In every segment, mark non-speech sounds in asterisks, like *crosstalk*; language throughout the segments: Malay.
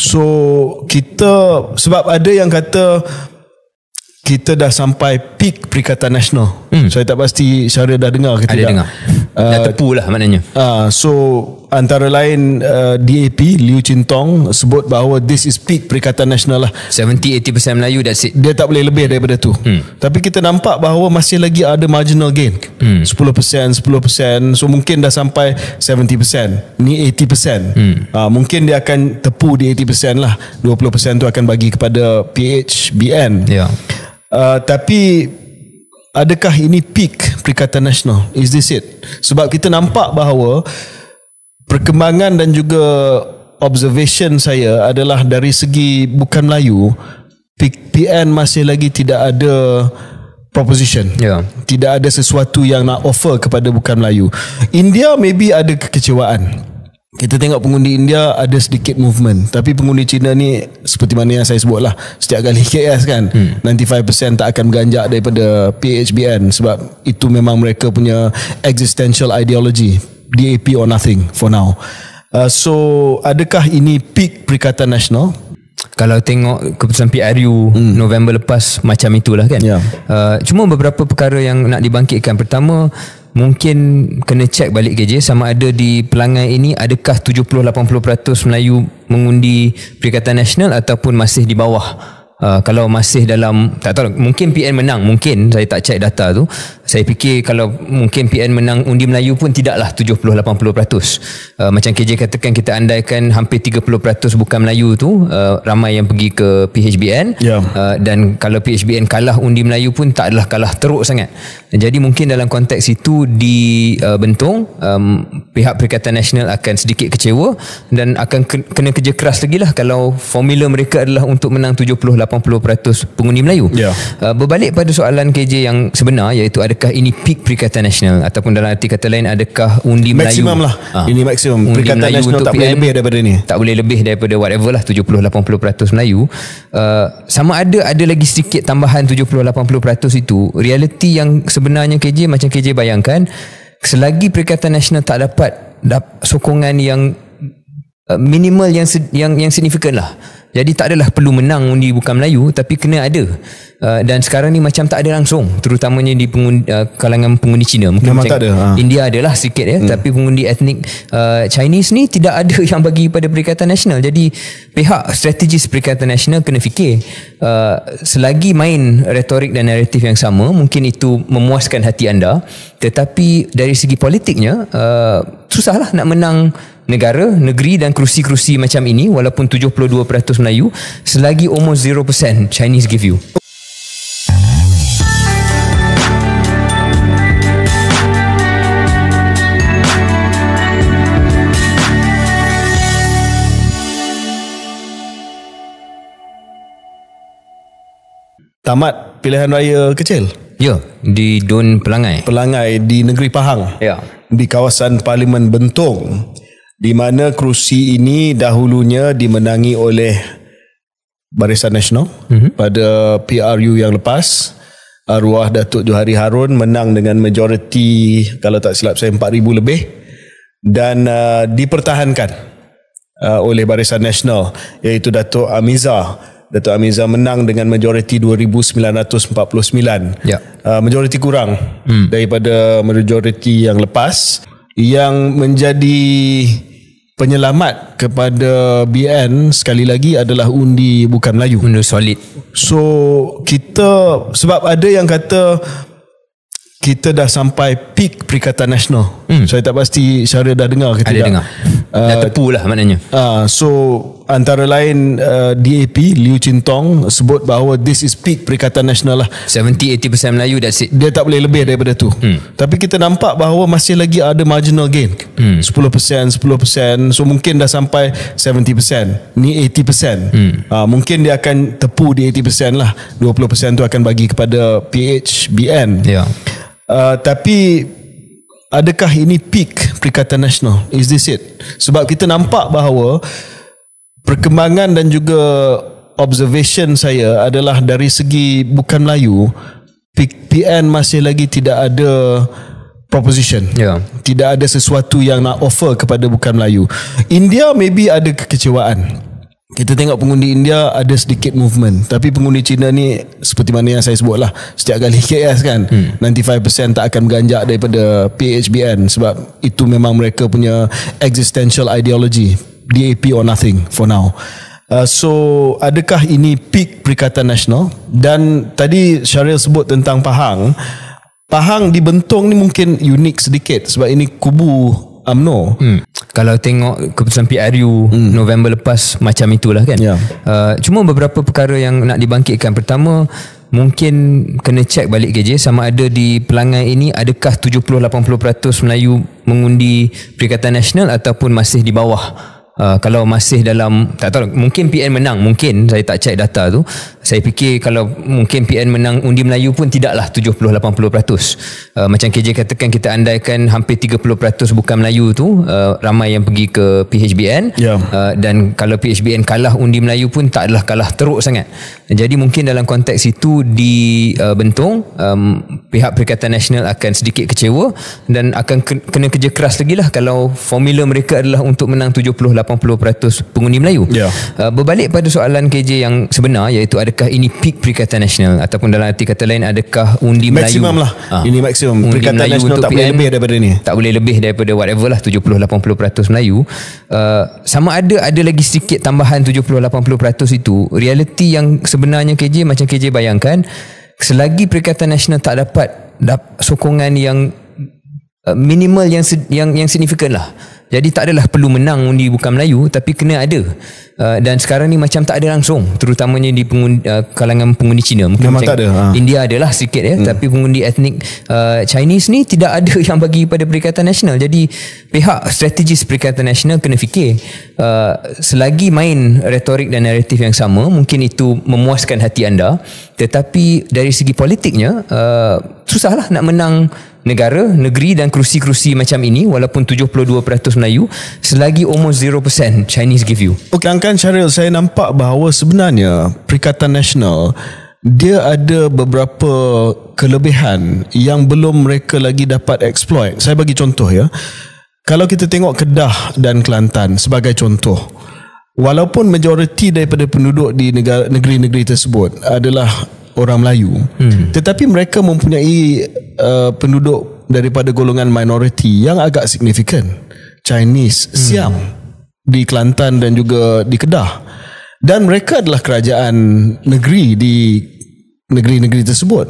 So kita sebab ada yang kata kita dah sampai peak Perikatan Nasional. Hmm. Saya tak pasti Syara dah dengar ke ah, tidak. Ada dengar. Uh, dah tepu lah maknanya uh, So Antara lain uh, DAP Liu Chin Tong Sebut bahawa This is peak Perikatan Nasional lah 70-80% Melayu That's it Dia tak boleh lebih daripada tu hmm. Tapi kita nampak bahawa Masih lagi ada marginal gain hmm. 10% 10% So mungkin dah sampai 70% Ni 80% hmm. uh, Mungkin dia akan Tepu di 80% lah 20% tu akan bagi kepada PHBN Ya yeah. uh, Tapi adakah ini peak Perikatan Nasional? Is this it? Sebab kita nampak bahawa perkembangan dan juga observation saya adalah dari segi bukan Melayu, PN masih lagi tidak ada proposition. Yeah. Tidak ada sesuatu yang nak offer kepada bukan Melayu. India maybe ada kekecewaan kita tengok pengundi India ada sedikit movement tapi pengundi China ni seperti mana yang saya sebut lah setiap kali KS *laughs* kan hmm. 95% tak akan berganjak daripada PHBN sebab itu memang mereka punya existential ideology DAP or nothing for now uh, so adakah ini peak Perikatan Nasional? kalau tengok keputusan PRU hmm. November lepas macam itulah kan yeah. uh, cuma beberapa perkara yang nak dibangkitkan pertama mungkin kena cek balik KJ sama ada di pelanggan ini adakah 70-80% Melayu mengundi Perikatan Nasional ataupun masih di bawah uh, kalau masih dalam tak tahu mungkin PN menang mungkin saya tak cek data tu saya fikir kalau mungkin PN menang undi Melayu pun tidaklah 70-80%. Uh, macam KJ katakan kita andaikan hampir 30% bukan Melayu tu uh, ramai yang pergi ke PHBN yeah. uh, dan kalau PHBN kalah undi Melayu pun tak adalah kalah teruk sangat. Jadi mungkin dalam konteks itu di uh, Bentong um, pihak Perikatan Nasional akan sedikit kecewa dan akan ke- kena kerja keras lagi lah kalau formula mereka adalah untuk menang 70-80% pengundi Melayu. Yeah. Uh, berbalik pada soalan KJ yang sebenar iaitu ada adakah ini peak perikatan nasional ataupun dalam arti kata lain adakah undi maximum Melayu maximum lah ha, ini maximum undi perikatan Melayu nasional tak PM, boleh lebih daripada ni tak boleh lebih daripada whatever lah 70-80% Melayu uh, sama ada ada lagi sedikit tambahan 70-80% itu realiti yang sebenarnya KJ macam KJ bayangkan selagi perikatan nasional tak dapat, sokongan yang uh, minimal yang yang yang signifikan lah jadi tak adalah perlu menang undi bukan Melayu tapi kena ada. Uh, dan sekarang ni macam tak ada langsung terutamanya di pengundi, uh, kalangan pengundi Cina. Mungkin Memang macam ada. Ha. India adalah sikit ya hmm. tapi pengundi etnik uh, Chinese ni tidak ada *laughs* yang bagi pada Perikatan Nasional. Jadi pihak strategis Perikatan Nasional kena fikir uh, selagi main retorik dan naratif yang sama mungkin itu memuaskan hati anda tetapi dari segi politiknya uh, susahlah nak menang negara, negeri dan kerusi-kerusi macam ini walaupun 72% Melayu selagi almost 0% Chinese give you. Tamat pilihan raya kecil? Ya, di Dun Pelangai. Pelangai di negeri Pahang. Ya. Di kawasan Parlimen Bentong di mana kerusi ini dahulunya dimenangi oleh Barisan Nasional mm-hmm. pada PRU yang lepas arwah Datuk Johari Harun menang dengan majoriti kalau tak silap saya 4000 lebih dan uh, dipertahankan uh, oleh Barisan Nasional iaitu Datuk Amiza Datuk Amiza menang dengan majoriti 2949 ya yeah. uh, majoriti kurang mm. daripada majoriti yang lepas yang menjadi penyelamat kepada BN sekali lagi adalah undi bukan Melayu. Undi solid. So kita sebab ada yang kata kita dah sampai peak Perikatan Nasional. Hmm. Saya tak pasti Syara dah dengar ke tidak. Ada dengar. Uh, tepu lah maknanya uh, So Antara lain uh, DAP Liu Chin Tong Sebut bahawa This is peak Perikatan Nasional lah 70-80% Melayu That's it Dia tak boleh lebih daripada tu hmm. Tapi kita nampak bahawa Masih lagi ada marginal gain hmm. 10% 10% So mungkin dah sampai 70% Ni 80% hmm. uh, Mungkin dia akan Tepu di 80% lah 20% tu akan bagi kepada PHBN Ya yeah. uh, Tapi adakah ini peak Perikatan Nasional? Is this it? Sebab kita nampak bahawa perkembangan dan juga observation saya adalah dari segi bukan Melayu, PN masih lagi tidak ada proposition. Yeah. Tidak ada sesuatu yang nak offer kepada bukan Melayu. India maybe ada kekecewaan kita tengok pengundi India ada sedikit movement tapi pengundi China ni seperti mana yang saya sebut lah setiap kali KS *laughs* kan hmm. 95% tak akan menganjak daripada PHBN sebab itu memang mereka punya existential ideology DAP or nothing for now uh, so adakah ini peak Perikatan Nasional dan tadi Syaril sebut tentang Pahang Pahang di Bentong ni mungkin unik sedikit sebab ini kubu UMNO hmm kalau tengok keputusan PRU hmm. November lepas macam itulah kan. Yeah. Uh, cuma beberapa perkara yang nak dibangkitkan. Pertama, mungkin kena cek balik KJ sama ada di pelanggan ini adakah 70-80% Melayu mengundi Perikatan Nasional ataupun masih di bawah. Uh, kalau masih dalam tak tahu mungkin PN menang mungkin saya tak cek data tu saya fikir kalau mungkin PN menang undi Melayu pun tidaklah 70-80%. Uh, macam KJ katakan kita andaikan hampir 30% bukan Melayu tu uh, ramai yang pergi ke PHBN yeah. uh, dan kalau PHBN kalah undi Melayu pun tak adalah kalah teruk sangat. Jadi mungkin dalam konteks itu di uh, Bentong um, pihak Perikatan Nasional akan sedikit kecewa dan akan ke- kena kerja keras lagi lah kalau formula mereka adalah untuk menang 70-80% pengundi Melayu. Yeah. Uh, berbalik pada soalan KJ yang sebenar iaitu ada adakah ini peak perikatan nasional ataupun dalam arti kata lain adakah undi maximum Melayu maksimum lah ha. ini maksimum perikatan Melayu nasional tak PN, boleh lebih daripada ni tak boleh lebih daripada whatever lah 70-80% Melayu uh, sama ada ada lagi sedikit tambahan 70-80% itu realiti yang sebenarnya KJ macam KJ bayangkan selagi perikatan nasional tak dapat sokongan yang uh, minimal yang yang yang signifikan lah jadi tak adalah perlu menang undi bukan Melayu tapi kena ada. Uh, dan sekarang ni macam tak ada langsung terutamanya di pengundi, uh, kalangan pengundi Cina mungkin Memang tak ada. Ha. India adalah sikit ya hmm. tapi pengundi etnik uh, Chinese ni tidak ada *laughs* yang bagi pada Perikatan Nasional. Jadi pihak strategis Perikatan Nasional kena fikir uh, selagi main retorik dan naratif yang sama mungkin itu memuaskan hati anda tetapi dari segi politiknya uh, susahlah nak menang negara, negeri dan kerusi-kerusi macam ini walaupun 72% Melayu selagi almost 0% Chinese give you. Okay. Sedangkan Syaril, saya nampak bahawa sebenarnya Perikatan Nasional dia ada beberapa kelebihan yang belum mereka lagi dapat exploit. Saya bagi contoh ya. Kalau kita tengok Kedah dan Kelantan sebagai contoh. Walaupun majoriti daripada penduduk di negara, negeri-negeri tersebut adalah orang Melayu hmm. tetapi mereka mempunyai uh, penduduk daripada golongan minoriti yang agak signifikan Chinese hmm. Siam di Kelantan dan juga di Kedah dan mereka adalah kerajaan negeri di negeri-negeri tersebut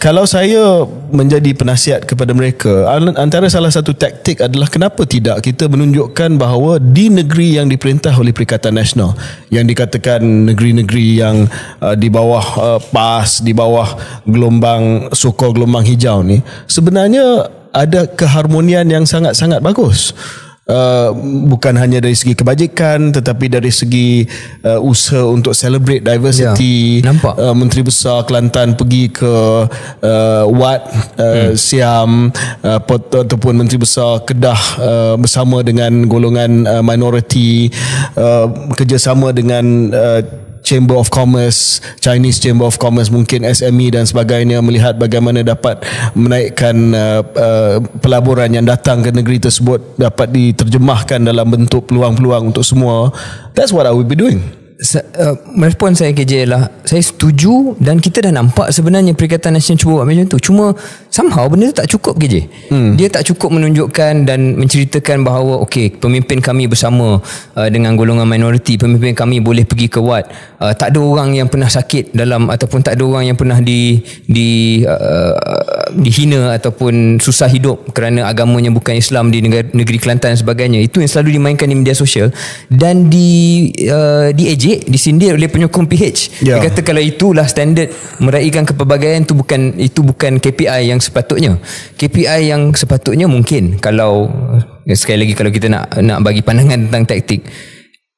kalau saya menjadi penasihat kepada mereka antara salah satu taktik adalah kenapa tidak kita menunjukkan bahawa di negeri yang diperintah oleh Perikatan Nasional yang dikatakan negeri-negeri yang uh, di bawah uh, PAS di bawah gelombang suku gelombang hijau ni sebenarnya ada keharmonian yang sangat-sangat bagus Uh, bukan hanya dari segi kebajikan tetapi dari segi uh, usaha untuk celebrate diversity ya, nampak. Uh, menteri besar Kelantan pergi ke uh, Wat uh, hmm. Siam uh, ataupun menteri besar Kedah uh, bersama dengan golongan uh, minority uh, kerjasama dengan uh, Chamber of Commerce, Chinese Chamber of Commerce mungkin SME dan sebagainya melihat bagaimana dapat menaikkan uh, uh, pelaburan yang datang ke negeri tersebut dapat diterjemahkan dalam bentuk peluang-peluang untuk semua. That's what I will be doing uh, respon saya KJ ialah saya setuju dan kita dah nampak sebenarnya Perikatan Nasional cuba buat macam tu cuma somehow benda tu tak cukup KJ hmm. dia tak cukup menunjukkan dan menceritakan bahawa okay, pemimpin kami bersama uh, dengan golongan minoriti pemimpin kami boleh pergi ke wat uh, tak ada orang yang pernah sakit dalam ataupun tak ada orang yang pernah di di uh, uh, dihina ataupun susah hidup kerana agamanya bukan Islam di negeri, negeri Kelantan dan sebagainya itu yang selalu dimainkan di media sosial dan di uh, di AJ dicik disindir oleh penyokong PH yeah. dia ya. kata kalau itulah standard meraihkan kepelbagaian tu bukan itu bukan KPI yang sepatutnya KPI yang sepatutnya mungkin kalau eh, sekali lagi kalau kita nak nak bagi pandangan tentang taktik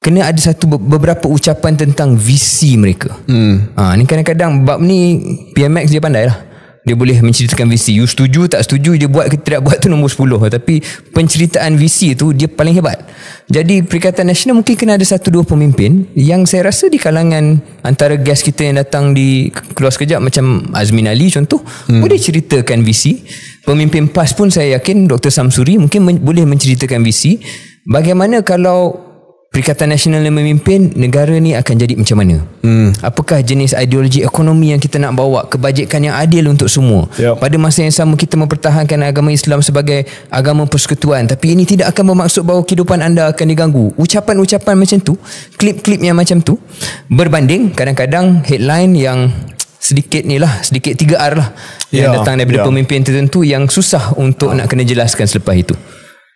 kena ada satu beberapa ucapan tentang visi mereka hmm. ha, ni kadang-kadang bab ni PMX dia pandai lah dia boleh menceritakan VC. You setuju tak setuju dia buat ke tidak buat tu nombor 10. Tapi penceritaan VC tu dia paling hebat. Jadi Perikatan Nasional mungkin kena ada satu dua pemimpin yang saya rasa di kalangan antara gas kita yang datang di keluar sekejap macam Azmin Ali contoh hmm. boleh ceritakan VC. Pemimpin PAS pun saya yakin Dr. Samsuri mungkin men- boleh menceritakan VC. Bagaimana kalau Perikatan Nasional yang memimpin negara ni akan jadi macam mana? Hmm. Apakah jenis ideologi ekonomi yang kita nak bawa kebajikan yang adil untuk semua? Yep. Pada masa yang sama kita mempertahankan agama Islam sebagai agama persekutuan tapi ini tidak akan bermaksud bahawa kehidupan anda akan diganggu. Ucapan-ucapan macam tu, klip-klip yang macam tu berbanding kadang-kadang headline yang sedikit ni lah sedikit 3R lah yeah, yang ya, datang daripada yeah. pemimpin tertentu yang susah untuk uh. nak kena jelaskan selepas itu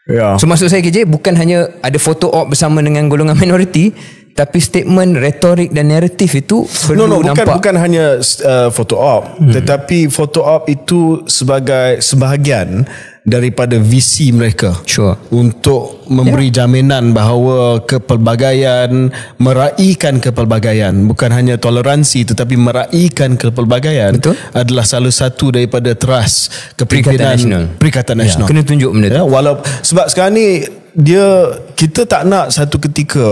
Yeah. So maksud saya KJ bukan hanya ada foto op bersama dengan golongan minoriti, tapi statement retorik dan naratif itu perlu no, no, bukan, nampak bukan hanya uh, photo op hmm. tetapi photo op itu sebagai sebahagian daripada visi mereka sure. untuk memberi yeah. jaminan bahawa kepelbagaian meraihkan kepelbagaian bukan hanya toleransi tetapi meraihkan kepelbagaian Betul? adalah salah satu daripada teras kepimpinan Perikatan Nasional, Perikatan ya. Nasional. Yeah. kena tunjuk benda tu yeah, walaupun, sebab sekarang ni dia kita tak nak satu ketika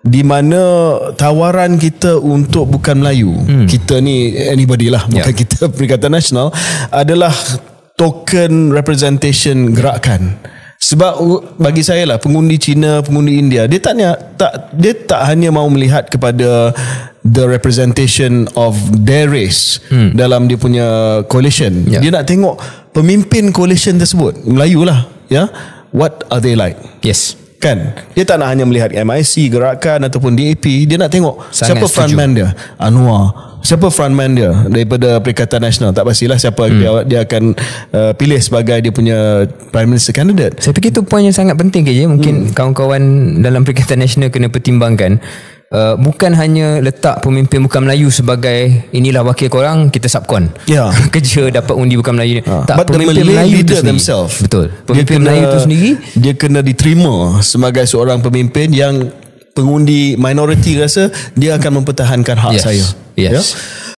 di mana tawaran kita untuk bukan Melayu hmm. kita ni anybody lah bukan yeah. kita *laughs* Perikatan Nasional adalah token representation gerakan sebab bagi saya lah pengundi Cina pengundi India dia tanya tak dia tak hanya mau melihat kepada the representation of their race hmm. dalam dia punya coalition yeah. dia nak tengok pemimpin coalition tersebut Melayu lah ya yeah? what are they like yes kan dia tak nak hanya melihat MIC gerakan ataupun DAP dia nak tengok Sangat siapa setuju. frontman dia Anwar siapa frontman dia daripada Perikatan Nasional tak pastilah siapa hmm. dia, dia akan uh, pilih sebagai dia punya prime minister candidate saya fikir itu poin yang sangat penting ke je mungkin hmm. kawan-kawan dalam Perikatan Nasional kena pertimbangkan uh, bukan hanya letak pemimpin bukan Melayu sebagai inilah wakil korang kita subkon yeah. *laughs* kerja dapat undi bukan Melayu ni. Uh. tak But pemimpin the Melayu itu sendiri themselves. betul pemimpin dia kena, Melayu itu sendiri dia kena diterima sebagai seorang pemimpin yang pengundi minoriti rasa dia akan mempertahankan hak yes. saya yes yeah?